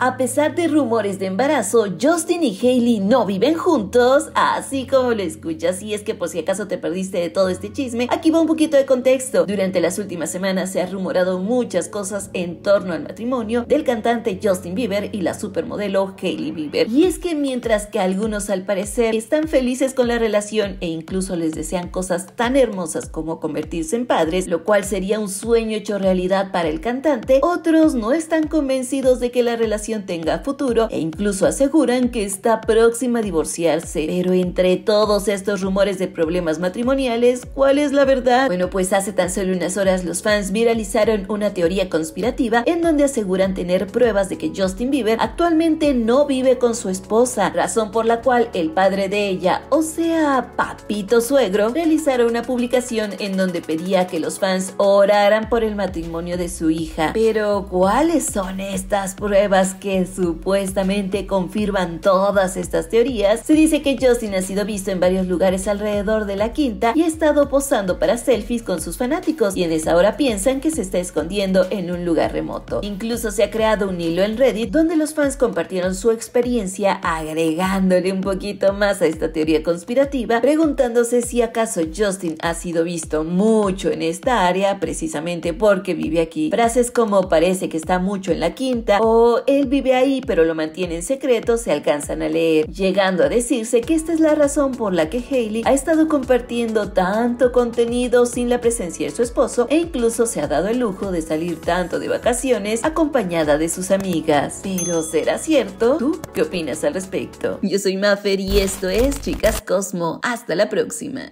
A pesar de rumores de embarazo, Justin y Hailey no viven juntos, así como lo escuchas. Y es que por si acaso te perdiste de todo este chisme, aquí va un poquito de contexto. Durante las últimas semanas se ha rumorado muchas cosas en torno al matrimonio del cantante Justin Bieber y la supermodelo Hailey Bieber. Y es que mientras que algunos al parecer están felices con la relación e incluso les desean cosas tan hermosas como convertirse en padres, lo cual sería un sueño hecho realidad para el cantante, otros no están convencidos de que la relación tenga futuro e incluso aseguran que está próxima a divorciarse. Pero entre todos estos rumores de problemas matrimoniales, ¿cuál es la verdad? Bueno, pues hace tan solo unas horas los fans viralizaron una teoría conspirativa en donde aseguran tener pruebas de que Justin Bieber actualmente no vive con su esposa, razón por la cual el padre de ella, o sea, papito suegro, realizaron una publicación en donde pedía que los fans oraran por el matrimonio de su hija. Pero, ¿cuáles son estas pruebas que supuestamente confirman todas estas teorías, se dice que Justin ha sido visto en varios lugares alrededor de la quinta y ha estado posando para selfies con sus fanáticos, quienes ahora piensan que se está escondiendo en un lugar remoto. Incluso se ha creado un hilo en Reddit donde los fans compartieron su experiencia agregándole un poquito más a esta teoría conspirativa, preguntándose si acaso Justin ha sido visto mucho en esta área precisamente porque vive aquí. Frases como parece que está mucho en la quinta o el vive ahí pero lo mantiene en secreto se alcanzan a leer, llegando a decirse que esta es la razón por la que Hailey ha estado compartiendo tanto contenido sin la presencia de su esposo e incluso se ha dado el lujo de salir tanto de vacaciones acompañada de sus amigas. Pero ¿será cierto? ¿Tú qué opinas al respecto? Yo soy Maffer y esto es Chicas Cosmo. Hasta la próxima.